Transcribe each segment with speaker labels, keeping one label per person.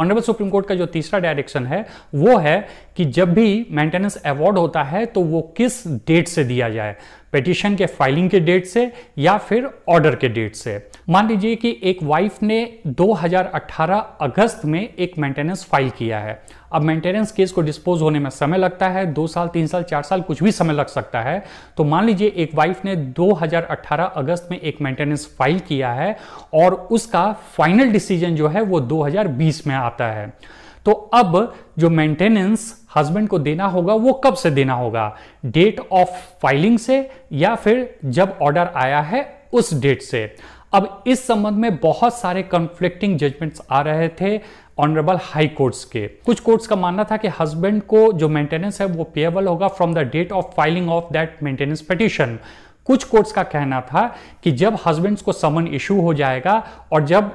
Speaker 1: honourable supreme court का जो तीसरा डायरेक्शन है वो है कि जब भी मेंटेनेंस अवार्ड होता है तो वो किस डेट से दिया जाए पेटिशन के फाइलिंग के डेट से या फिर ऑर्डर के डेट से मान लीजिए कि एक वाइफ ने 2018 अगस्त में एक मेंटेनेंस फाइल किया है अब मेंटेनेंस केस को डिस्पोज होने में समय लगता है दो साल तीन साल चार साल कुछ भी समय लग सकता है तो मान लीजिए एक वाइफ ने 2018 अगस्त में एक मेंटेनेंस फाइल किया है और उसका फाइनल डिसीजन जो है वो 2020 में आता है तो अब जो मेंटेनेंस हस्बैंड को देना होगा वो कब से देना होगा डेट ऑफ फाइलिंग से या फिर जब ऑर्डर आया है उस डेट से अब इस संबंध में बहुत सारे कंफ्लिक्टिंग जजमेंट्स आ रहे थे ऑनरेबल हाई कोर्ट्स के कुछ कोर्ट्स का मानना था कि हस्बैंड को जो मेंटेनेंस है वो पेएबल होगा from the date of filing of that maintenance petition कुछ कोर्ट्स का कहना था कि जब हस्बैंड को समन इशू हो जाएगा और जब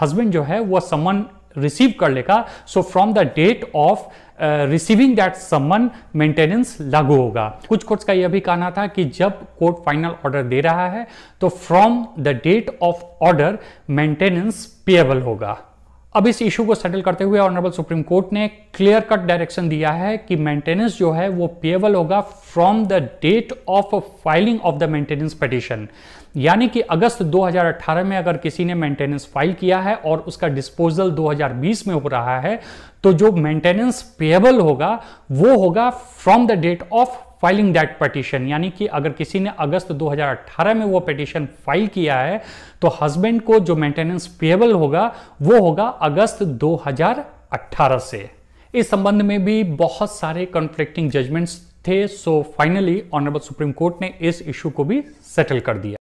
Speaker 1: हस्बैंड जो है वह समन रिसीव कर लेगा so from the date of receiving that summon maintenance लागू होगा कुछ कोर्ट्स का यह भी कहना था कि जब कोर्ट फाइनल ऑर्डर दे रहा है तो from the date of order maintenance payable होगा अब इस इशू को सेटल करते हुए ऑनरेबल सुप्रीम कोर्ट ने क्लियर कट डायरेक्शन दिया है कि मेंटेनेंस जो है वो पेएबल होगा from the date of filing of the maintenance petition यानी कि अगस्त 2018 में अगर किसी ने मेंटेनेंस फाइल किया है और उसका डिस्पोजल 2020 में हो रहा है तो जो मेंटेनेंस पेएबल होगा वो होगा from the date of filing that petition यानी कि अगर किसी ने अगस्त 2018 में वो पटिशन फाइल किया है तो हस्बैंड को जो मेंटेनेंस पेएबल होगा वो होगा अगस्त 2018 से इस संबंध में भी बहुत सारे कॉन्फ्लिक्टिंग जजमेंट्स थे so finally honourable supreme court ने इस इशू को भी सेटल कर दिया